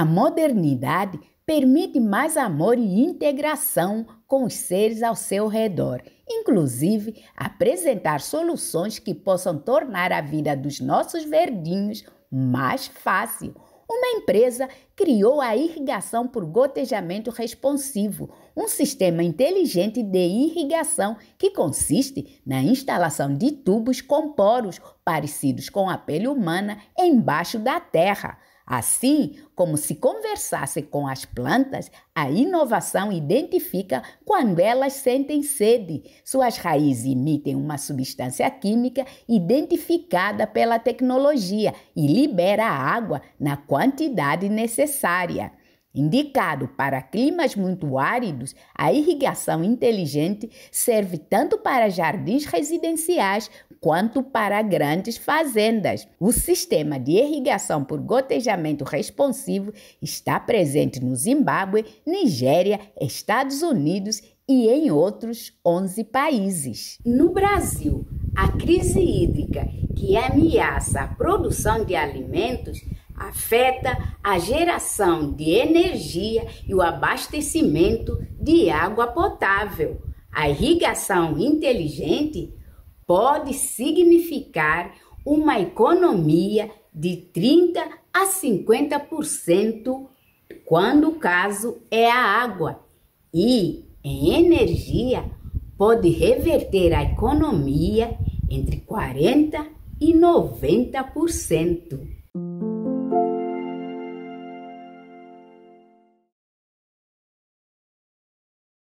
A modernidade permite mais amor e integração com os seres ao seu redor, inclusive apresentar soluções que possam tornar a vida dos nossos verdinhos mais fácil. Uma empresa criou a irrigação por gotejamento responsivo, um sistema inteligente de irrigação que consiste na instalação de tubos com poros parecidos com a pele humana embaixo da terra. Assim como se conversasse com as plantas, a inovação identifica quando elas sentem sede. Suas raízes emitem uma substância química identificada pela tecnologia e libera água na quantidade necessária. Indicado para climas muito áridos, a irrigação inteligente serve tanto para jardins residenciais quanto para grandes fazendas. O sistema de irrigação por gotejamento responsivo está presente no Zimbábue, Nigéria, Estados Unidos e em outros 11 países. No Brasil, a crise hídrica que ameaça a produção de alimentos afeta a geração de energia e o abastecimento de água potável. A irrigação inteligente pode significar uma economia de 30 a 50% quando o caso é a água e em energia pode reverter a economia entre 40 e 90%.